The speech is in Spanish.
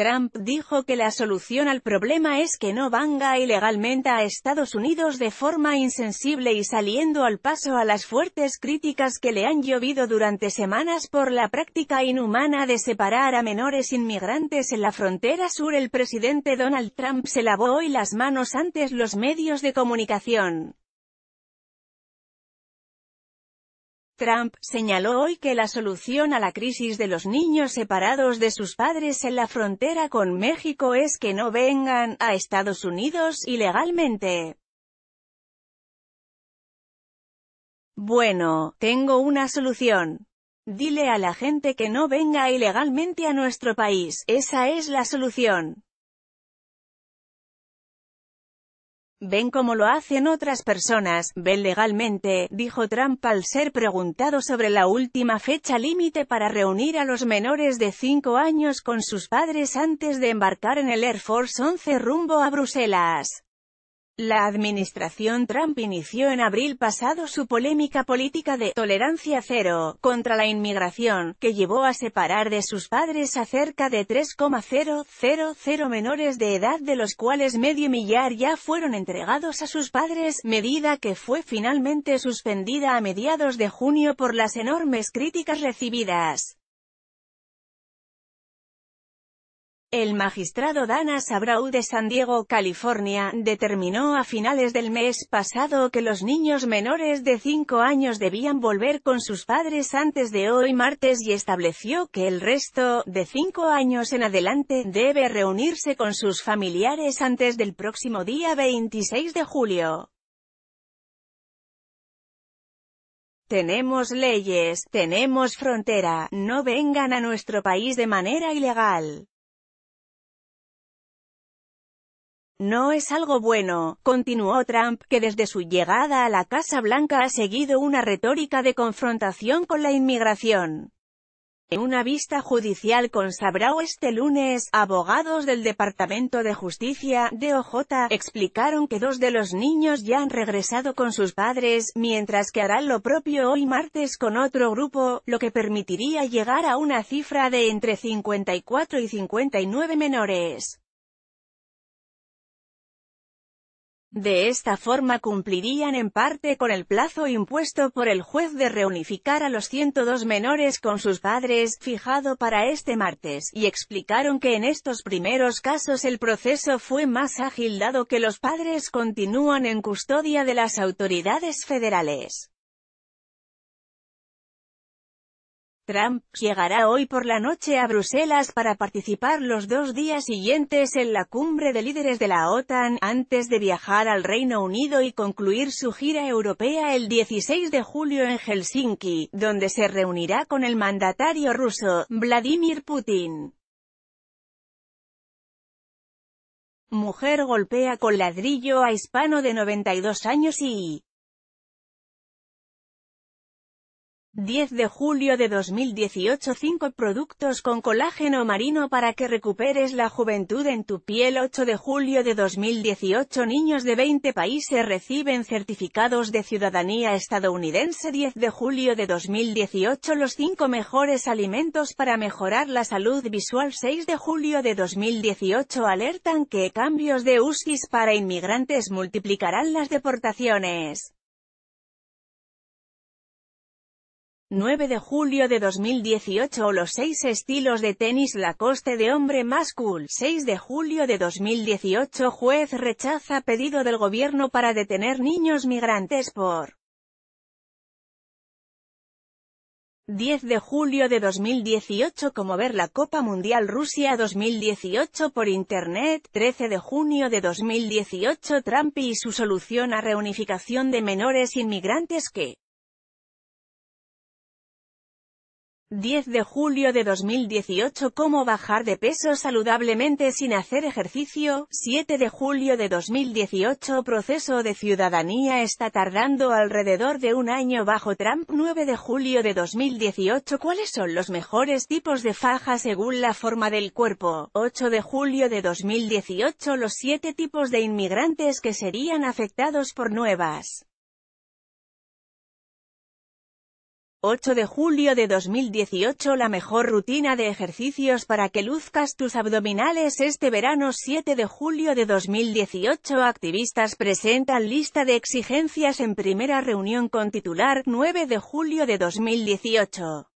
Trump dijo que la solución al problema es que no vanga ilegalmente a Estados Unidos de forma insensible y saliendo al paso a las fuertes críticas que le han llovido durante semanas por la práctica inhumana de separar a menores inmigrantes en la frontera sur. El presidente Donald Trump se lavó hoy las manos antes los medios de comunicación. Trump señaló hoy que la solución a la crisis de los niños separados de sus padres en la frontera con México es que no vengan a Estados Unidos ilegalmente. Bueno, tengo una solución. Dile a la gente que no venga ilegalmente a nuestro país, esa es la solución. Ven como lo hacen otras personas, ven legalmente, dijo Trump al ser preguntado sobre la última fecha límite para reunir a los menores de cinco años con sus padres antes de embarcar en el Air Force 11 rumbo a Bruselas. La administración Trump inició en abril pasado su polémica política de «tolerancia cero» contra la inmigración, que llevó a separar de sus padres a cerca de 3,000 menores de edad de los cuales medio millar ya fueron entregados a sus padres, medida que fue finalmente suspendida a mediados de junio por las enormes críticas recibidas. El magistrado Dana Sabrau de San Diego, California, determinó a finales del mes pasado que los niños menores de 5 años debían volver con sus padres antes de hoy martes y estableció que el resto, de 5 años en adelante, debe reunirse con sus familiares antes del próximo día 26 de julio. Tenemos leyes, tenemos frontera, no vengan a nuestro país de manera ilegal. No es algo bueno, continuó Trump, que desde su llegada a la Casa Blanca ha seguido una retórica de confrontación con la inmigración. En una vista judicial con Sabrao este lunes, abogados del Departamento de Justicia, DOJ, explicaron que dos de los niños ya han regresado con sus padres, mientras que harán lo propio hoy martes con otro grupo, lo que permitiría llegar a una cifra de entre 54 y 59 menores. De esta forma cumplirían en parte con el plazo impuesto por el juez de reunificar a los 102 menores con sus padres, fijado para este martes, y explicaron que en estos primeros casos el proceso fue más ágil dado que los padres continúan en custodia de las autoridades federales. Trump llegará hoy por la noche a Bruselas para participar los dos días siguientes en la cumbre de líderes de la OTAN, antes de viajar al Reino Unido y concluir su gira europea el 16 de julio en Helsinki, donde se reunirá con el mandatario ruso, Vladimir Putin. Mujer golpea con ladrillo a hispano de 92 años y 10 de julio de 2018 5 productos con colágeno marino para que recuperes la juventud en tu piel 8 de julio de 2018 Niños de 20 países reciben certificados de ciudadanía estadounidense 10 de julio de 2018 Los 5 mejores alimentos para mejorar la salud visual 6 de julio de 2018 Alertan que cambios de USIS para inmigrantes multiplicarán las deportaciones 9 de julio de 2018 los seis estilos de tenis La coste de hombre más cool. 6 de julio de 2018 juez rechaza pedido del gobierno para detener niños migrantes por 10 de julio de 2018 como ver la Copa Mundial Rusia 2018 por Internet, 13 de junio de 2018 Trump y su solución a reunificación de menores inmigrantes que 10 de julio de 2018 Cómo bajar de peso saludablemente sin hacer ejercicio, 7 de julio de 2018 Proceso de ciudadanía está tardando alrededor de un año bajo Trump 9 de julio de 2018 ¿Cuáles son los mejores tipos de faja según la forma del cuerpo? 8 de julio de 2018 Los 7 tipos de inmigrantes que serían afectados por nuevas 8 de julio de 2018 La mejor rutina de ejercicios para que luzcas tus abdominales este verano 7 de julio de 2018 Activistas presentan lista de exigencias en primera reunión con titular 9 de julio de 2018